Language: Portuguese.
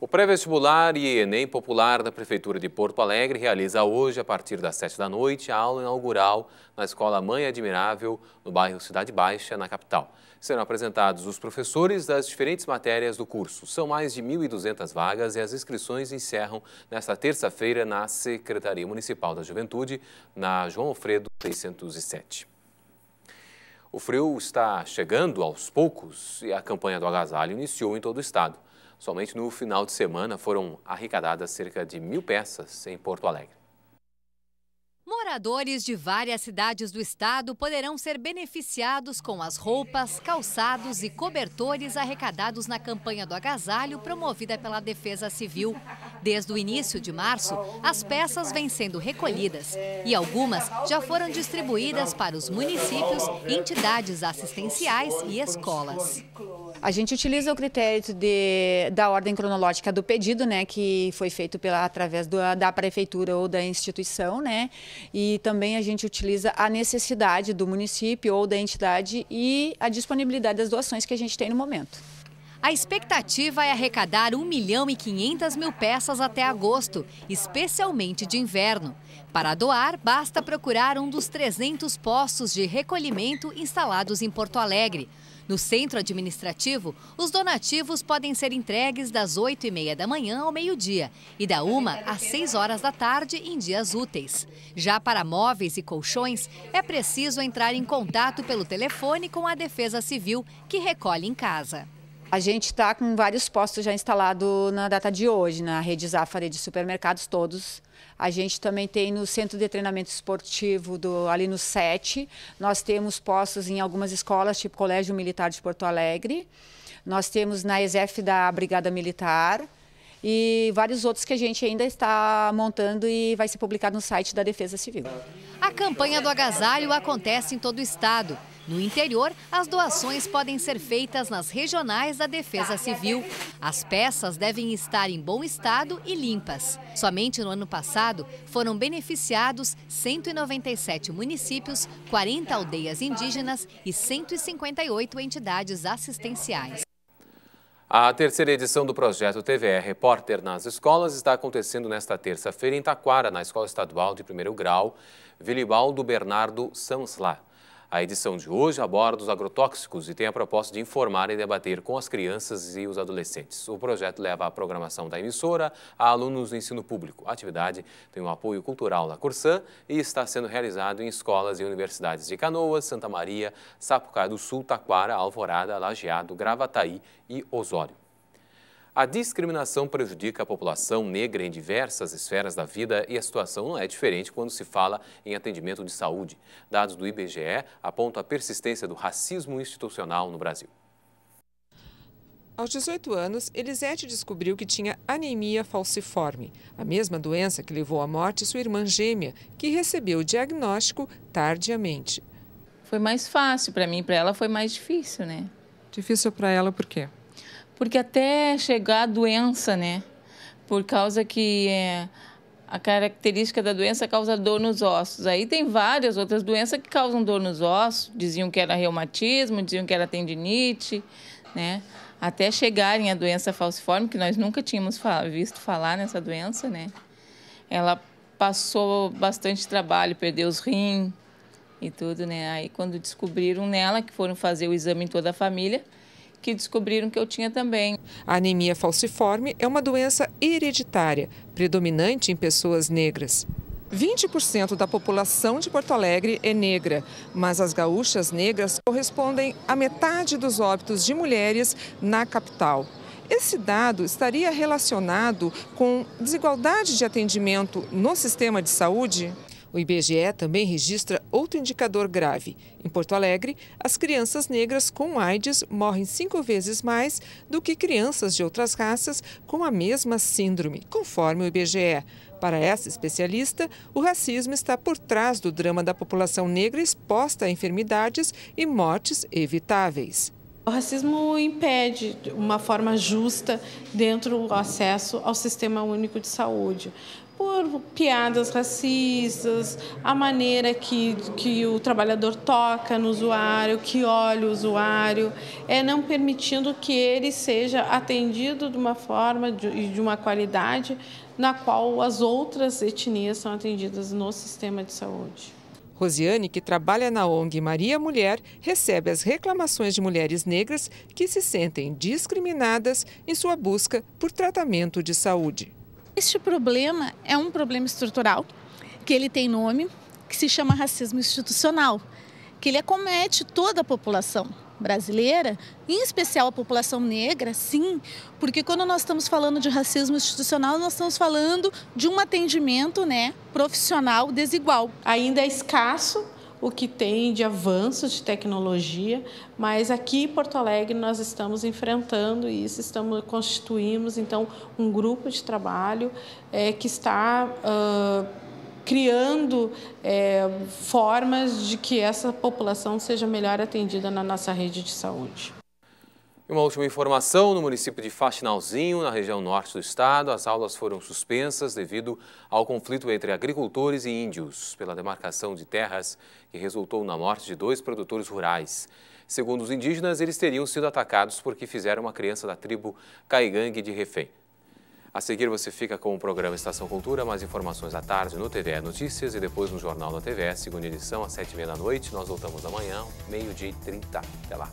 O pré-vestibular e Enem Popular da Prefeitura de Porto Alegre realiza hoje, a partir das 7 da noite, a aula inaugural na Escola Mãe Admirável, no bairro Cidade Baixa, na capital. Serão apresentados os professores das diferentes matérias do curso. São mais de 1.200 vagas e as inscrições encerram nesta terça-feira na Secretaria Municipal da Juventude, na João Alfredo 607. O frio está chegando aos poucos e a campanha do agasalho iniciou em todo o estado. Somente no final de semana foram arrecadadas cerca de mil peças em Porto Alegre. Moradores de várias cidades do estado poderão ser beneficiados com as roupas, calçados e cobertores arrecadados na campanha do agasalho promovida pela Defesa Civil. Desde o início de março, as peças vêm sendo recolhidas e algumas já foram distribuídas para os municípios, entidades assistenciais e escolas. A gente utiliza o critério de, da ordem cronológica do pedido, né, que foi feito pela, através do, da prefeitura ou da instituição, né, e também a gente utiliza a necessidade do município ou da entidade e a disponibilidade das doações que a gente tem no momento. A expectativa é arrecadar 1 milhão e 500 mil peças até agosto, especialmente de inverno. Para doar, basta procurar um dos 300 postos de recolhimento instalados em Porto Alegre. No centro administrativo, os donativos podem ser entregues das 8h30 da manhã ao meio-dia e da 1 às 6 horas da tarde em dias úteis. Já para móveis e colchões, é preciso entrar em contato pelo telefone com a Defesa Civil, que recolhe em casa. A gente está com vários postos já instalados na data de hoje, na rede Zafari de supermercados todos. A gente também tem no centro de treinamento esportivo, do, ali no SET. Nós temos postos em algumas escolas, tipo Colégio Militar de Porto Alegre. Nós temos na ESEF da Brigada Militar. E vários outros que a gente ainda está montando e vai ser publicado no site da Defesa Civil. A campanha do agasalho acontece em todo o estado. No interior, as doações podem ser feitas nas regionais da Defesa Civil. As peças devem estar em bom estado e limpas. Somente no ano passado, foram beneficiados 197 municípios, 40 aldeias indígenas e 158 entidades assistenciais. A terceira edição do projeto TVE Repórter nas Escolas está acontecendo nesta terça-feira em Taquara, na Escola Estadual de Primeiro Grau, Vilibaldo Bernardo Sanslat. A edição de hoje aborda os agrotóxicos e tem a proposta de informar e debater com as crianças e os adolescentes. O projeto leva a programação da emissora a alunos do ensino público. A atividade tem um apoio cultural da Cursã e está sendo realizado em escolas e universidades de Canoas, Santa Maria, Sapucaí do Sul, Taquara, Alvorada, Lajeado, Gravataí e Osório. A discriminação prejudica a população negra em diversas esferas da vida e a situação não é diferente quando se fala em atendimento de saúde. Dados do IBGE apontam a persistência do racismo institucional no Brasil. Aos 18 anos, Elisete descobriu que tinha anemia falciforme, a mesma doença que levou à morte sua irmã gêmea, que recebeu o diagnóstico tardiamente. Foi mais fácil para mim, para ela foi mais difícil, né? Difícil para ela por quê? porque até chegar a doença, né? Por causa que é, a característica da doença causa dor nos ossos. Aí tem várias outras doenças que causam dor nos ossos. Diziam que era reumatismo, diziam que era tendinite, né? Até chegarem à doença falciforme, que nós nunca tínhamos visto falar nessa doença, né? Ela passou bastante trabalho, perdeu os rins e tudo, né? Aí quando descobriram nela, que foram fazer o exame em toda a família, que descobriram que eu tinha também. A anemia falciforme é uma doença hereditária, predominante em pessoas negras. 20% da população de Porto Alegre é negra, mas as gaúchas negras correspondem à metade dos óbitos de mulheres na capital. Esse dado estaria relacionado com desigualdade de atendimento no sistema de saúde? O IBGE também registra outro indicador grave. Em Porto Alegre, as crianças negras com AIDS morrem cinco vezes mais do que crianças de outras raças com a mesma síndrome, conforme o IBGE. Para essa especialista, o racismo está por trás do drama da população negra exposta a enfermidades e mortes evitáveis. O racismo impede uma forma justa dentro do acesso ao sistema único de saúde por piadas racistas, a maneira que, que o trabalhador toca no usuário, que olha o usuário, é não permitindo que ele seja atendido de uma forma e de, de uma qualidade na qual as outras etnias são atendidas no sistema de saúde. Rosiane, que trabalha na ONG Maria Mulher, recebe as reclamações de mulheres negras que se sentem discriminadas em sua busca por tratamento de saúde. Este problema é um problema estrutural, que ele tem nome, que se chama racismo institucional, que ele acomete toda a população brasileira, em especial a população negra, sim, porque quando nós estamos falando de racismo institucional, nós estamos falando de um atendimento né, profissional desigual. Ainda é escasso o que tem de avanços de tecnologia, mas aqui em Porto Alegre nós estamos enfrentando isso, estamos constituímos então um grupo de trabalho é, que está uh, criando é, formas de que essa população seja melhor atendida na nossa rede de saúde. Uma última informação, no município de Faxinalzinho, na região norte do estado, as aulas foram suspensas devido ao conflito entre agricultores e índios pela demarcação de terras que resultou na morte de dois produtores rurais. Segundo os indígenas, eles teriam sido atacados porque fizeram uma criança da tribo Caigangue de refém. A seguir você fica com o programa Estação Cultura, mais informações à tarde no TV Notícias e depois no Jornal da TVE, segunda edição, às sete e meia da noite. Nós voltamos amanhã, meio-dia e trinta. Até lá.